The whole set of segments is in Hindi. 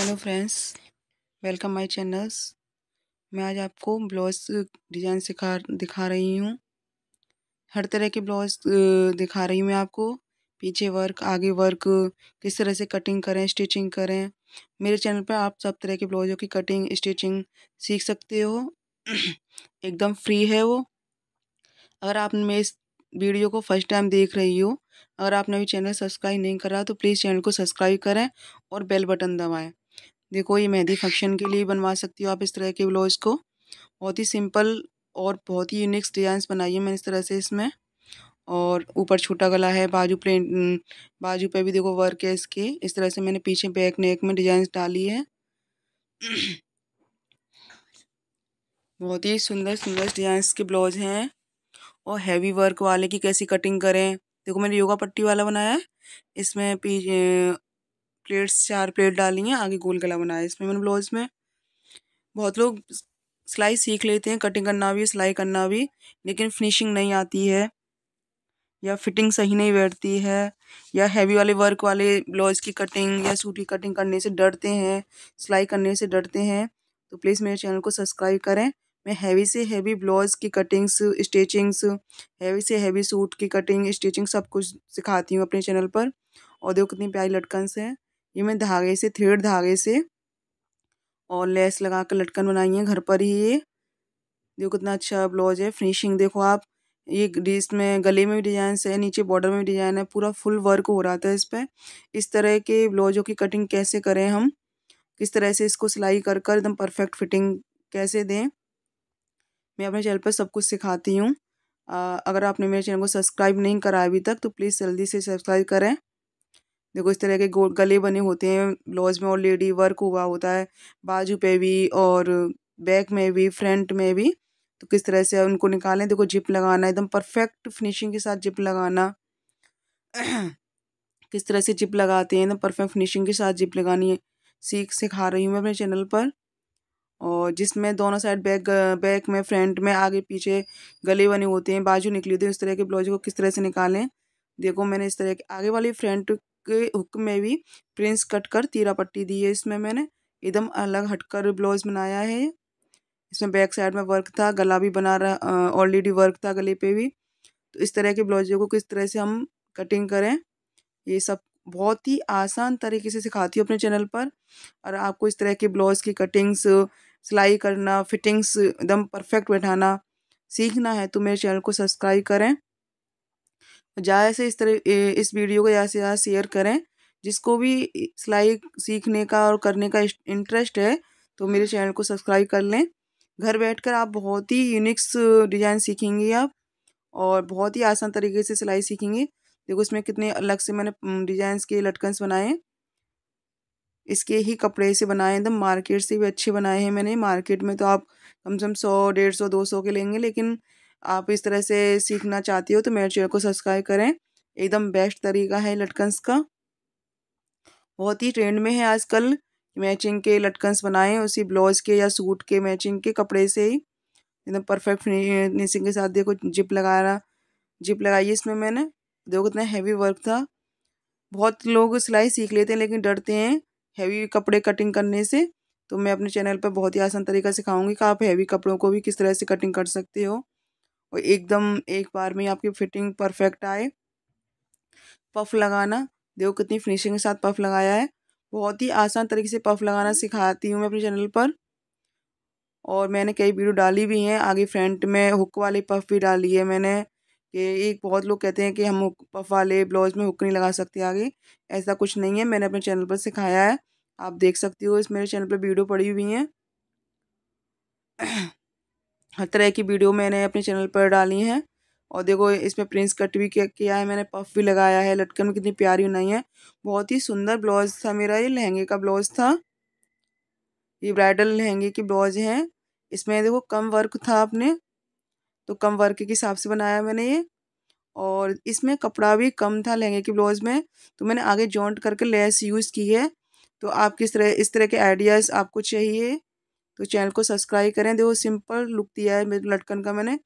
hello friends welcome my channels मैं आज आपको ब्लाउज डिज़ाइन सिखा दिखा रही हूँ हर तरह के ब्लाउज दिखा रही हूँ मैं आपको पीछे वर्क आगे वर्क किस तरह से कटिंग करें स्टिचिंग करें मेरे चैनल पर आप सब तरह के ब्लाउजों की कटिंग स्टिचिंग सीख सकते हो एकदम फ्री है वो अगर आपने मेरे इस वीडियो को फर्स्ट टाइम देख रही हो अगर आपने अभी चैनल सब्सक्राइब नहीं करा तो प्लीज़ चैनल को सब्सक्राइब करें और बेल बटन दबाएं देखो ये मेहंदी फंक्शन के लिए बनवा सकती हो आप इस तरह के ब्लाउज को बहुत ही सिंपल और बहुत ही यूनिक्स डिज़ाइंस बनाई है मैंने इस तरह से इसमें और ऊपर छोटा गला है बाजू प्लेन बाजू पे भी देखो वर्क है इसके इस तरह से मैंने पीछे बैक नेक में डिजाइन डाली है बहुत ही सुंदर सुंदर डिजाइन के ब्लाउज हैं और हैवी वर्क वाले की कैसी कटिंग करें देखो मैंने योगा पट्टी वाला बनाया है इसमें प्लेट्स चार प्लेट डाली हैं आगे गोल गला बनाया इसमें मैंने ब्लाउज में बहुत लोग सिलाई सीख लेते हैं कटिंग करना भी सिलाई करना भी लेकिन फिनिशिंग नहीं आती है या फिटिंग सही नहीं बैठती है या हैवी वाले वर्क वाले ब्लाउज की कटिंग या सूट की कटिंग करने से डरते हैं सिलाई करने से डरते हैं तो प्लीज़ मेरे चैनल को सब्सक्राइब करें मैं हैवी से हैवी ब्लाउज की कटिंग्स स्टिचिंग्स हैवी से हैवी सूट की कटिंग स्टिचिंग सब कुछ सिखाती हूँ अपने चैनल पर और देखो कितनी प्यारी लटकन से ये मैं धागे से थ्रेड धागे से और लेस लगा कर लटकन बनाई है घर पर ही ये देखो कितना अच्छा ब्लाउज है फिनिशिंग देखो आप ये इसमें गले में भी डिज़ाइन है नीचे बॉर्डर में भी डिज़ाइन है पूरा फुल वर्क हो रहा था इस पर इस तरह के ब्लाउजों की कटिंग कैसे करें हम किस तरह से इसको सिलाई कर कर एकदम परफेक्ट फिटिंग कैसे दें मैं अपने चैनल पर सब कुछ सिखाती हूँ अगर आपने मेरे चैनल को सब्सक्राइब नहीं करा अभी तक तो प्लीज़ जल्दी से सब्सक्राइब करें देखो इस तरह के गले बने होते हैं ब्लाउज में ऑलरेडी वर्क हुआ होता है बाजू पे भी और बैक में भी फ्रंट में भी तो किस तरह से उनको निकालें देखो जिप लगाना एकदम परफेक्ट फिनिशिंग के साथ जिप लगाना किस तरह से जिप लगाते हैं एकदम परफेक्ट फिनिशिंग के साथ जिप लगानी है सीख सिखा रही हूँ मैं अपने चैनल पर और जिसमें दोनों साइड बैक बैक में फ्रंट में आगे पीछे गले बने होते हैं बाजू निकली होती है इस तरह के ब्लाउज को किस तरह से निकालें देखो मैंने इस तरह के आगे वाली फ्रंट के हुक में भी प्रिंस कट कर तीरा पट्टी दी है इसमें मैंने एकदम अलग हटकर ब्लाउज बनाया है इसमें बैक साइड में वर्क था गला भी बना रहा ऑलरेडी वर्क था गले पे भी तो इस तरह के ब्लाउजों को किस तरह से हम कटिंग करें ये सब बहुत ही आसान तरीके से सिखाती हूँ अपने चैनल पर और आपको इस तरह के ब्लाउज की कटिंग्स सिलाई करना फिटिंग्स एकदम परफेक्ट बैठाना सीखना है तो मेरे चैनल को सब्सक्राइब करें ज़्यादा से इस तरह इस वीडियो को ज़्यादा से ज़्यादा शेयर करें जिसको भी सिलाई सीखने का और करने का इंटरेस्ट है तो मेरे चैनल को सब्सक्राइब कर लें घर बैठकर आप बहुत ही यूनिक्स डिज़ाइन सीखेंगे आप और बहुत ही आसान तरीके से सिलाई सीखेंगे देखो इसमें कितने अलग से मैंने डिजाइंस के लटकन्स बनाए हैं इसके ही कपड़े से बनाए एकदम मार्केट से भी अच्छे बनाए हैं मैंने मार्केट में तो आप कम से कम सौ डेढ़ सौ दो सौ के लेंगे लेकिन आप इस तरह से सीखना चाहती हो तो मेरे चैनल को सब्सक्राइब करें एकदम बेस्ट तरीका है लटकन्स का बहुत ही ट्रेंड में है आजकल मैचिंग के लटकन्स बनाएं उसी ब्लाउज के या सूट के मैचिंग के कपड़े से ही एकदम परफेक्ट फिनिशिंग के साथ देखो जिप लगाना जिप लगाई इसमें मैंने देखो कितना हैवी वर्क था बहुत लोग सिलाई सीख लेते हैं लेकिन डरते हैं हैवी कपड़े कटिंग करने से तो मैं अपने चैनल पर बहुत ही आसान तरीका सिखाऊंगी कि आप हैवी कपड़ों को भी किस तरह से कटिंग कर सकते हो एकदम एक बार में आपकी फिटिंग परफेक्ट आए पफ लगाना देखो कितनी फिनिशिंग के साथ पफ लगाया है बहुत ही आसान तरीके से पफ लगाना सिखाती हूँ मैं अपने चैनल पर और मैंने कई वीडियो डाली भी हैं आगे फ्रंट में हुक वाली पफ भी डाली है मैंने कि एक बहुत लोग कहते हैं कि हम हुक पफ वाले ब्लाउज में हुक नहीं लगा सकते आगे ऐसा कुछ नहीं है मैंने अपने चैनल पर सिखाया है आप देख सकती हो इस मेरे चैनल पर वीडियो पड़ी हुई हैं हर तरह की वीडियो मैंने अपने चैनल पर डाली हैं और देखो इसमें प्रिंस कट भी किया है मैंने पफ भी लगाया है लटकन में कितनी प्यारी बनाई है बहुत ही सुंदर ब्लाउज था मेरा ये लहंगे का ब्लाउज था ये ब्राइडल लहंगे की ब्लाउज है इसमें देखो कम वर्क था अपने तो कम वर्क के हिसाब से बनाया मैंने ये और इसमें कपड़ा भी कम था लहंगे की ब्लाउज में तो मैंने आगे जॉइंट करके लेस यूज़ की है तो आप किस तरह इस तरह के आइडियाज़ आपको चाहिए तो चैनल को सब्सक्राइब करें देखो सिंपल लुक दिया है मेरे लटकन का मैंने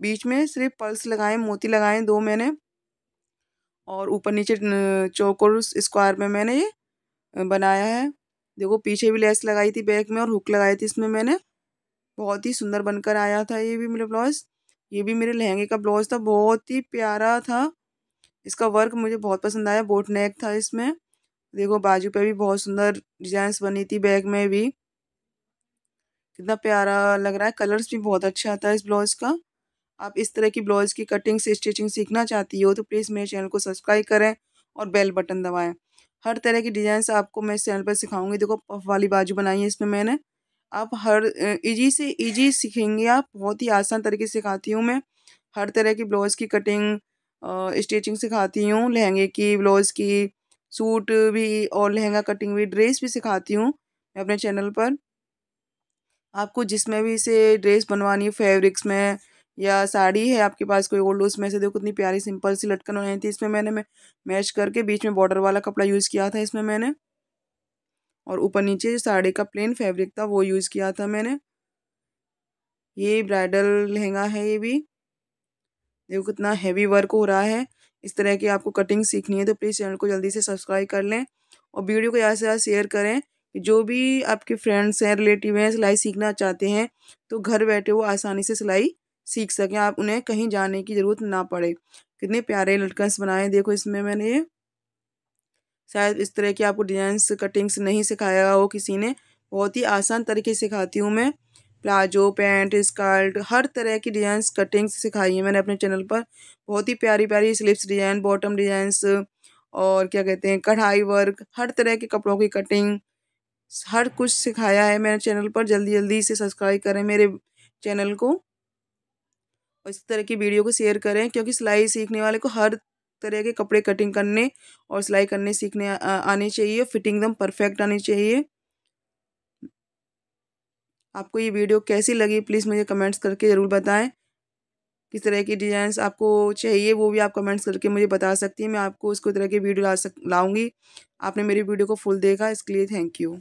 बीच में सिर्फ पल्स लगाएं मोती लगाएं दो मैंने और ऊपर नीचे चौकोर स्क्वायर में मैंने ये बनाया है देखो पीछे भी लेस लगाई थी बैक में और हुक लगाई थी इसमें मैंने बहुत ही सुंदर बनकर आया था ये भी मेरा ब्लाउज़ ये भी मेरे लहंगे का ब्लाउज़ था बहुत ही प्यारा था इसका वर्क मुझे बहुत पसंद आया बोट नेक था इसमें देखो बाजू पे भी बहुत सुंदर डिजाइंस बनी थी बैग में भी कितना प्यारा लग रहा है कलर्स भी बहुत अच्छा आता है इस ब्लाउज़ का आप इस तरह की ब्लाउज़ की कटिंग से स्टिचिंग सीखना चाहती हो तो प्लीज़ मेरे चैनल को सब्सक्राइब करें और बेल बटन दबाएं हर तरह की डिज़ाइन आपको मैं इस चैनल पर सिखाऊंगी देखो पफ वाली बाजू बनाई है इसमें मैंने आप हर इजी से इजी सीखेंगे आप बहुत ही आसान तरीके से सिखाती हूँ मैं हर तरह की ब्लाउज़ की कटिंग स्टिचिंग सिखाती हूँ लहंगे की ब्लाउज़ की सूट भी और लहंगा कटिंग भी ड्रेस भी सिखाती हूँ मैं अपने चैनल पर आपको जिसमें भी से ड्रेस बनवानी है फैब्रिक्स में या साड़ी है आपके पास कोई ओल्ड उसमें से देखो कितनी प्यारी सिंपल सी लटकन बनाई थी इसमें मैंने मैच करके बीच में बॉर्डर वाला कपड़ा यूज़ किया था इसमें मैंने और ऊपर नीचे जो साड़ी का प्लेन फैब्रिक था वो यूज़ किया था मैंने ये ब्राइडल लहंगा है ये भी देखो कितना हैवी वर्क हो रहा है इस तरह की आपको कटिंग सीखनी है तो प्लीज़ चैनल को जल्दी से सब्सक्राइब कर लें और वीडियो को ज़्यादा से ज़्यादा शेयर करें जो भी आपके फ्रेंड्स हैं रिलेटिव हैं सिलाई सीखना चाहते हैं तो घर बैठे वो आसानी से सिलाई सीख सकें आप उन्हें कहीं जाने की ज़रूरत ना पड़े कितने प्यारे लटकन्स बनाए देखो इसमें मैंने ये शायद इस तरह की आपको डिजाइंस कटिंग्स नहीं सिखाया हो किसी ने बहुत ही आसान तरीके से सिखाती हूँ मैं प्लाजो पैंट स्कर्ट हर तरह की डिज़ाइंस कटिंग्स सिखाई है मैंने अपने चैनल पर बहुत ही प्यारी प्यारी स्लिप्स डिज़ाइन बॉटम डिज़ाइंस और क्या कहते हैं कढ़ाई वर्क हर तरह के कपड़ों की कटिंग हर कुछ सिखाया है मेरे चैनल पर जल्दी जल्दी से सब्सक्राइब करें मेरे चैनल को और इस तरह की वीडियो को शेयर करें क्योंकि सिलाई सीखने वाले को हर तरह के कपड़े कटिंग करने और सिलाई करने सीखने आने चाहिए फिटिंग एकदम परफेक्ट आनी चाहिए आपको ये वीडियो कैसी लगी प्लीज़ मुझे कमेंट्स करके ज़रूर बताएं किस तरह की डिज़ाइंस आपको चाहिए वो भी आप कमेंट्स करके मुझे बता सकती हैं मैं आपको उसको तरह की वीडियो ला सक लाऊँगी आपने मेरी वीडियो को फुल देखा इसके लिए थैंक यू